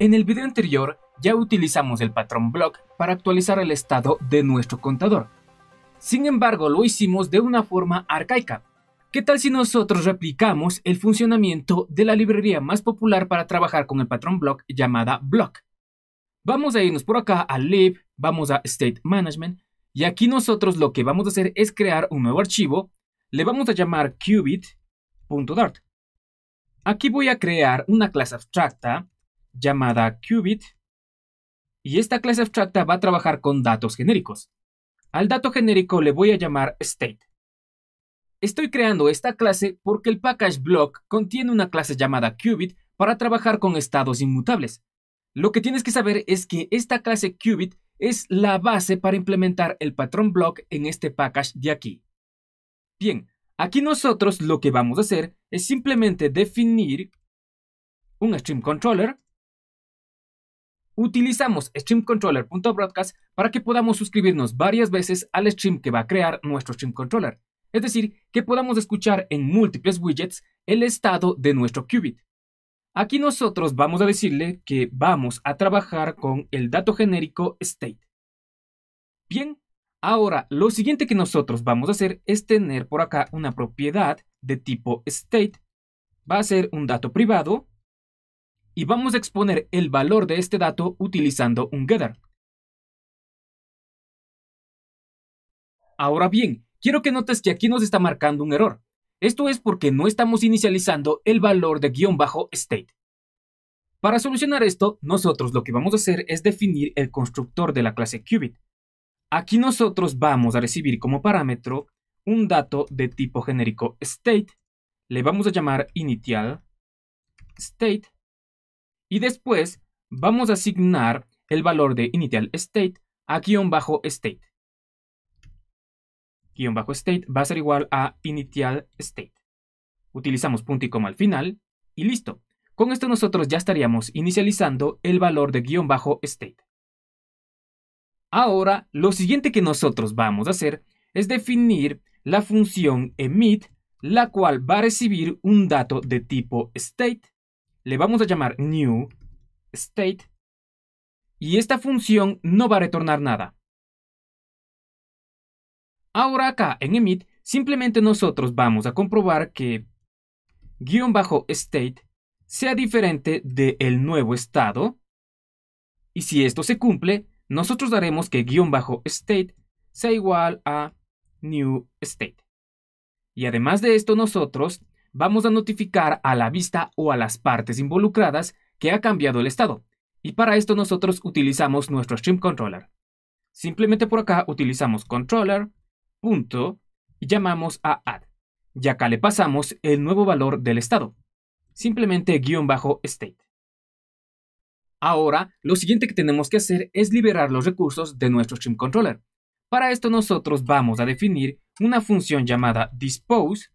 En el video anterior ya utilizamos el patrón block para actualizar el estado de nuestro contador. Sin embargo, lo hicimos de una forma arcaica. ¿Qué tal si nosotros replicamos el funcionamiento de la librería más popular para trabajar con el patrón block llamada block? Vamos a irnos por acá a lib, vamos a state management y aquí nosotros lo que vamos a hacer es crear un nuevo archivo, le vamos a llamar qubit.dart. Aquí voy a crear una clase abstracta llamada qubit, y esta clase abstracta va a trabajar con datos genéricos. Al dato genérico le voy a llamar state. Estoy creando esta clase porque el package block contiene una clase llamada qubit para trabajar con estados inmutables. Lo que tienes que saber es que esta clase qubit es la base para implementar el patrón block en este package de aquí. Bien, aquí nosotros lo que vamos a hacer es simplemente definir un stream controller Utilizamos streamcontroller.broadcast para que podamos suscribirnos varias veces al stream que va a crear nuestro stream controller, es decir, que podamos escuchar en múltiples widgets el estado de nuestro qubit. Aquí nosotros vamos a decirle que vamos a trabajar con el dato genérico state. Bien, ahora lo siguiente que nosotros vamos a hacer es tener por acá una propiedad de tipo state. Va a ser un dato privado y vamos a exponer el valor de este dato utilizando un getter. Ahora bien, quiero que notes que aquí nos está marcando un error. Esto es porque no estamos inicializando el valor de guión bajo state. Para solucionar esto, nosotros lo que vamos a hacer es definir el constructor de la clase qubit. Aquí nosotros vamos a recibir como parámetro un dato de tipo genérico state, le vamos a llamar initial state y después vamos a asignar el valor de initial state a guión bajo state. Guión bajo state va a ser igual a initial state. Utilizamos punto y coma al final y listo. Con esto nosotros ya estaríamos inicializando el valor de guión bajo state. Ahora, lo siguiente que nosotros vamos a hacer es definir la función emit, la cual va a recibir un dato de tipo state le vamos a llamar new state y esta función no va a retornar nada. Ahora acá en emit simplemente nosotros vamos a comprobar que guión bajo state sea diferente del el nuevo estado y si esto se cumple nosotros daremos que guión bajo state sea igual a new state. Y además de esto nosotros vamos a notificar a la vista o a las partes involucradas que ha cambiado el estado. Y para esto nosotros utilizamos nuestro stream controller. Simplemente por acá utilizamos controller, punto, y llamamos a add. Y acá le pasamos el nuevo valor del estado. Simplemente guión bajo state. Ahora, lo siguiente que tenemos que hacer es liberar los recursos de nuestro stream controller. Para esto nosotros vamos a definir una función llamada dispose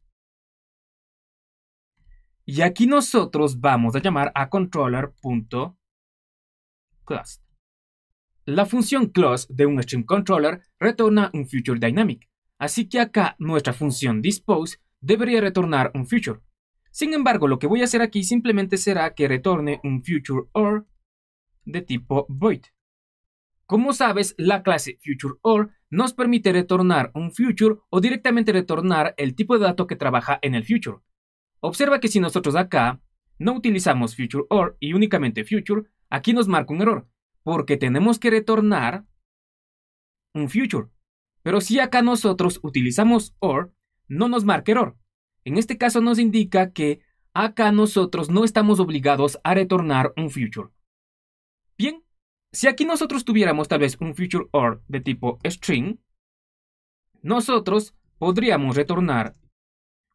y aquí nosotros vamos a llamar a controller.close. La función close de un stream controller retorna un future dynamic, así que acá nuestra función dispose debería retornar un future. Sin embargo, lo que voy a hacer aquí simplemente será que retorne un future or de tipo void. Como sabes, la clase future or nos permite retornar un future o directamente retornar el tipo de dato que trabaja en el future. Observa que si nosotros acá no utilizamos future or y únicamente future, aquí nos marca un error, porque tenemos que retornar un future. Pero si acá nosotros utilizamos or, no nos marca error. En este caso nos indica que acá nosotros no estamos obligados a retornar un future. Bien, si aquí nosotros tuviéramos tal vez un future or de tipo string, nosotros podríamos retornar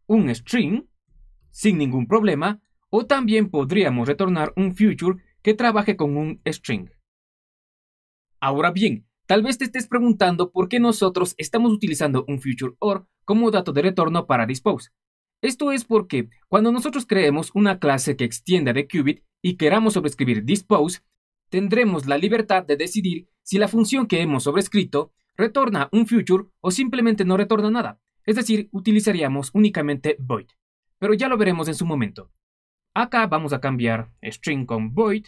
un string sin ningún problema, o también podríamos retornar un future que trabaje con un string. Ahora bien, tal vez te estés preguntando por qué nosotros estamos utilizando un future or como dato de retorno para dispose. Esto es porque cuando nosotros creemos una clase que extienda de qubit y queramos sobreescribir dispose, tendremos la libertad de decidir si la función que hemos sobrescrito retorna un future o simplemente no retorna nada. Es decir, utilizaríamos únicamente void pero ya lo veremos en su momento. Acá vamos a cambiar string con void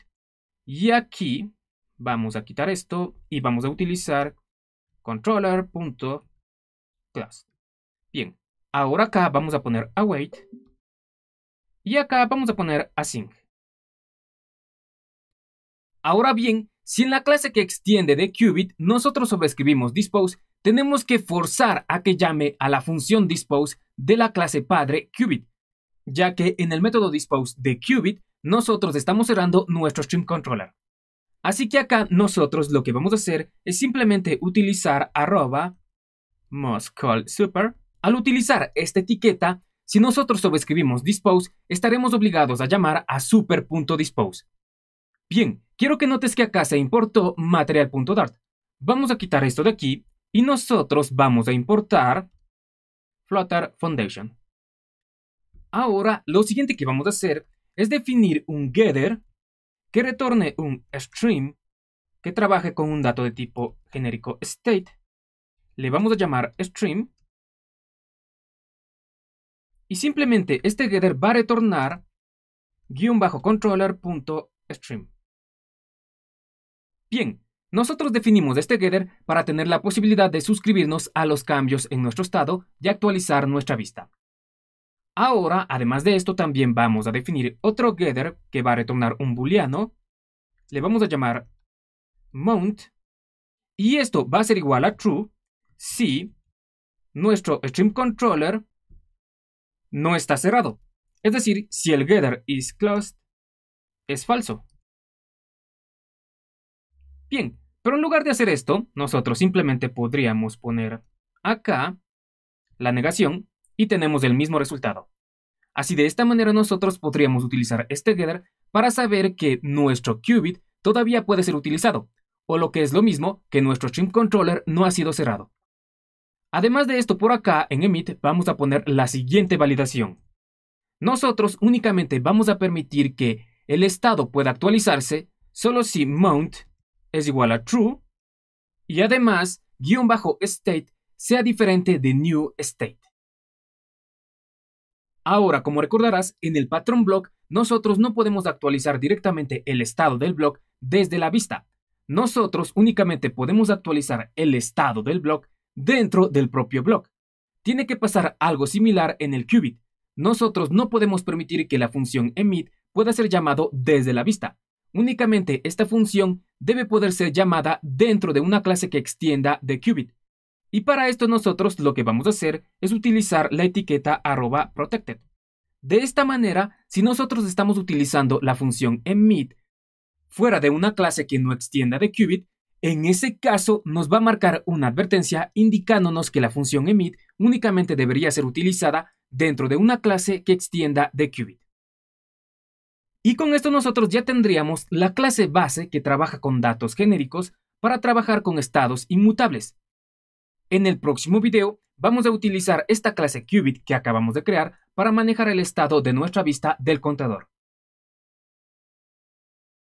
y aquí vamos a quitar esto y vamos a utilizar controller.class. Bien, ahora acá vamos a poner await y acá vamos a poner async. Ahora bien, si en la clase que extiende de qubit nosotros sobreescribimos dispose, tenemos que forzar a que llame a la función dispose de la clase padre qubit ya que en el método dispose de qubit nosotros estamos cerrando nuestro stream controller. Así que acá nosotros lo que vamos a hacer es simplemente utilizar arroba super. Al utilizar esta etiqueta, si nosotros sobrescribimos dispose, estaremos obligados a llamar a super.dispose. Bien, quiero que notes que acá se importó material.dart. Vamos a quitar esto de aquí y nosotros vamos a importar Flutter Foundation. Ahora, lo siguiente que vamos a hacer es definir un getter que retorne un stream que trabaje con un dato de tipo genérico state. Le vamos a llamar stream. Y simplemente este getter va a retornar guión bajo controller.stream. Bien, nosotros definimos este getter para tener la posibilidad de suscribirnos a los cambios en nuestro estado y actualizar nuestra vista. Ahora, además de esto, también vamos a definir otro getter que va a retornar un booleano. Le vamos a llamar mount. Y esto va a ser igual a true si nuestro stream controller no está cerrado. Es decir, si el getter is closed, es falso. Bien, pero en lugar de hacer esto, nosotros simplemente podríamos poner acá la negación y tenemos el mismo resultado. Así de esta manera nosotros podríamos utilizar este getter para saber que nuestro qubit todavía puede ser utilizado, o lo que es lo mismo, que nuestro stream controller no ha sido cerrado. Además de esto, por acá en emit vamos a poner la siguiente validación. Nosotros únicamente vamos a permitir que el estado pueda actualizarse solo si mount es igual a true y además guión bajo state sea diferente de new state. Ahora, como recordarás, en el patrón block nosotros no podemos actualizar directamente el estado del block desde la vista. Nosotros únicamente podemos actualizar el estado del block dentro del propio block. Tiene que pasar algo similar en el qubit. Nosotros no podemos permitir que la función emit pueda ser llamado desde la vista. Únicamente esta función debe poder ser llamada dentro de una clase que extienda de qubit. Y para esto nosotros lo que vamos a hacer es utilizar la etiqueta arroba protected. De esta manera, si nosotros estamos utilizando la función emit fuera de una clase que no extienda de qubit, en ese caso nos va a marcar una advertencia indicándonos que la función emit únicamente debería ser utilizada dentro de una clase que extienda de qubit. Y con esto nosotros ya tendríamos la clase base que trabaja con datos genéricos para trabajar con estados inmutables. En el próximo video vamos a utilizar esta clase qubit que acabamos de crear para manejar el estado de nuestra vista del contador.